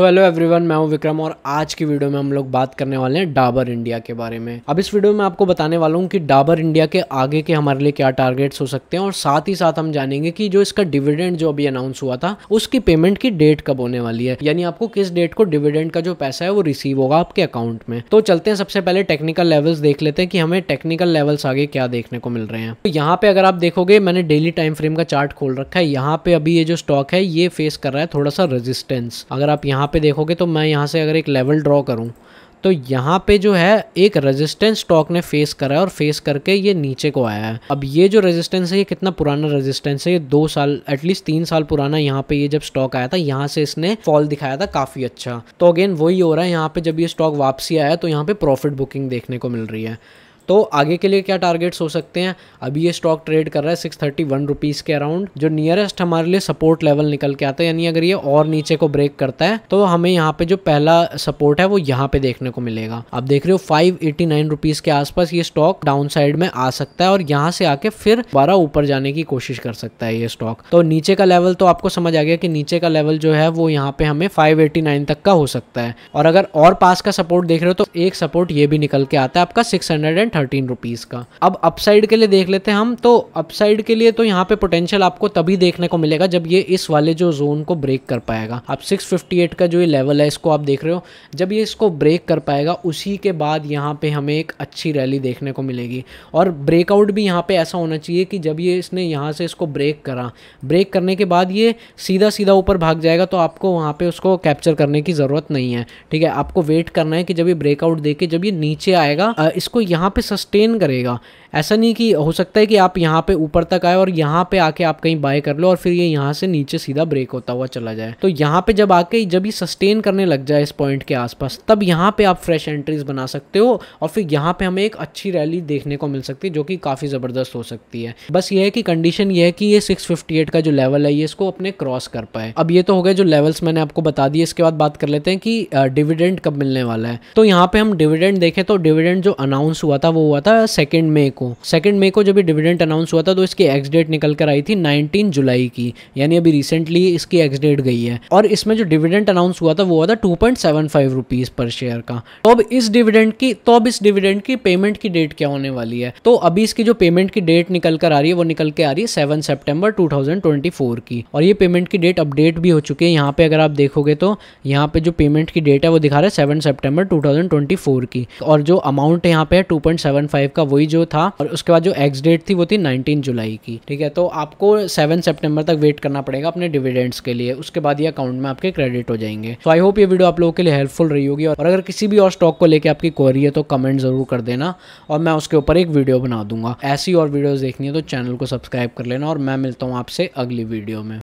तो hello everyone मैं हूं विक्रम और आज की वीडियो में हम लोग बात करने वाले हैं डाबर इंडिया के बारे में अब इस वीडियो में आपको बताने वाला हूं कि डाबर इंडिया के आगे के हमारे लिए क्या टारगेट्स हो सकते हैं और साथ ही साथ हम जानेंगे कि जो इसका डिविडेंड जो अभी अनाउंस हुआ था उसकी पेमेंट की डेट कब होने वाली है यानी आपको किस डेट को डिविडेंड का जो पैसा है वो रिसीव होगा आपके अकाउंट में तो चलते हैं सबसे पहले टेक्निकल लेवल्स देख लेते हैं कि हमें टेक्निकल लेवल्स आगे क्या देखने को मिल रहे हैं तो यहाँ पे अगर आप देखोगे मैंने डेली टाइम फ्रेम का चार्ट खोल रखा है यहाँ पे अभी ये जो स्टॉक है ये फेस कर रहा है थोड़ा सा रेजिस्टेंस अगर आप यहाँ पे देखोगे तो मैं यहाँ से अगर एक लेवल ड्रॉ करूँ तो यहाँ पे जो है एक रेजिस्टेंस स्टॉक ने फेस करा है और फेस करके ये नीचे को आया है अब ये जो रेजिस्टेंस है ये कितना पुराना रेजिस्टेंस है ये दो साल एटलीस्ट तीन साल पुराना यहाँ पे ये जब स्टॉक आया था यहाँ से इसने फॉल दिखाया था काफ़ी अच्छा तो अगेन वही हो रहा है यहाँ पे जब ये स्टॉक वापसी आया तो यहाँ पे प्रॉफिट बुकिंग देखने को मिल रही है तो आगे के लिए क्या टारगेट्स हो सकते हैं अभी ये स्टॉक ट्रेड कर रहा है सिक्स थर्टी वन रुपीज़ के अराउंड जो नियरेस्ट हमारे लिए सपोर्ट लेवल निकल के आता है यानी अगर ये और नीचे को ब्रेक करता है तो हमें यहाँ पे जो पहला सपोर्ट है वो यहाँ पे देखने को मिलेगा आप देख रहे हो फाइव एटी नाइन रुपीज़ के आसपास ये स्टॉक डाउन साइड में आ सकता है और यहाँ से आके फिर दोबारा ऊपर जाने की कोशिश कर सकता है ये स्टॉक तो नीचे का लेवल तो आपको समझ आ गया कि नीचे का लेवल जो है वो यहाँ पे हमें नाइन तक का हो सकता है और अगर और पास का सपोर्ट देख रहे हो तो एक सपोर्ट ये भी निकल के आता है आपका six hundred and thirteen rupees का अब अपसाइड के लिए देख लेते हैं हम तो अपसाइड के लिए तो यहाँ पे पोटेंशियल आपको तभी देखने को मिलेगा जब ये इस वाले जो जोन को ब्रेक कर पाएगा आप 658 का जो ये लेवल है इसको आप देख रहे हो जब ये इसको ब्रेक कर पाएगा उसी के बाद यहाँ पे हमें एक अच्छी रैली देखने को मिलेगी और ब्रेकआउट भी यहाँ पे ऐसा होना चाहिए कि जब ये इसने यहाँ से इसको ब्रेक करा ब्रेक करने के बाद ये सीधा सीधा ऊपर भाग जाएगा तो आपको वहाँ पर उसको कैप्चर करने की ज़रूरत नहीं है ठीक है आपको वेट करना है कि जब ये ब्रेकआउट देके जब ये नीचे आएगा इसको यहाँ पे सस्टेन करेगा ऐसा नहीं कि हो सकता है कि आप यहाँ पे ऊपर तक आए और यहाँ पे आके आप कहीं बाय कर लो और फिर ये यहाँ से नीचे सीधा ब्रेक होता हुआ चला जाए तो यहाँ पे जब आके जब ये सस्टेन करने लग जाए इस पॉइंट के आसपास तब यहाँ पे आप फ्रेश एंट्रीज बना सकते हो और फिर यहाँ पे हमें एक अच्छी रैली देखने को मिल सकती है जो कि काफ़ी ज़बरदस्त हो सकती है बस ये है कि कंडीशन ये है कि ये सिक्स का जो लेवल है ये इसको अपने क्रॉस कर पाए अब ये तो हो गया जो लेवल्स मैंने आपको बता दिए इसके बाद बात कर लेते हैं कि डिविडेंड कब मिलने वाला है तो यहाँ पे हम डिविडेंड देखें तो डिविडेंड जो अनाउंस हुआ था वो हुआ था सेकेंड मे को सेकंड मे को जब ये डिविडेंट अनाउंस हुआ था तो इसकी एक्स डेट निकल कर आई थी नाइनटीन जुलाई की यानी अभी रिसेंटली इसकी एक्स डेट गई है और इसमें जो डिविडेंट अनाउंस हुआ था वो हुआ था two point seven five rupees पर शेयर का तो अब इस डिविडेंट की तो अब इस डिविडेंट की पेमेंट की डेट क्या होने वाली है तो अभी इसकी जो पेमेंट की डेट निकल कर आ रही है वो निकल के आ रही है सेवन सेप्टेम्बर टू की और ये पेमेंट की डेट अपडेट भी हो चुकी है यहाँ पे अगर आप देखोगे तो यहाँ पे जो पेमेंट की डेट है वो दिखा रहा है सेवन सेप्टेम्बर टू की और जो अमाउंट यहाँ पे है टू का वही जो था और उसके बाद जो एक्स डेट थी वो थी नाइनटीन जुलाई की ठीक है तो आपको सेवन सेप्टेम्बर तक वेट करना पड़ेगा अपने डिविडेंड्स के लिए उसके बाद ये अकाउंट में आपके क्रेडिट हो जाएंगे तो आई होप ये वीडियो आप लोगों के लिए हेल्पफुल रही होगी और अगर किसी भी और स्टॉक को लेकर आपकी क्वेरी है तो कमेंट जरूर कर देना और मैं उसके ऊपर एक वीडियो बना दूंगा ऐसी और वीडियो देखनी है तो चैनल को सब्सक्राइब कर लेना और मैं मिलता हूँ आपसे अगली वीडियो में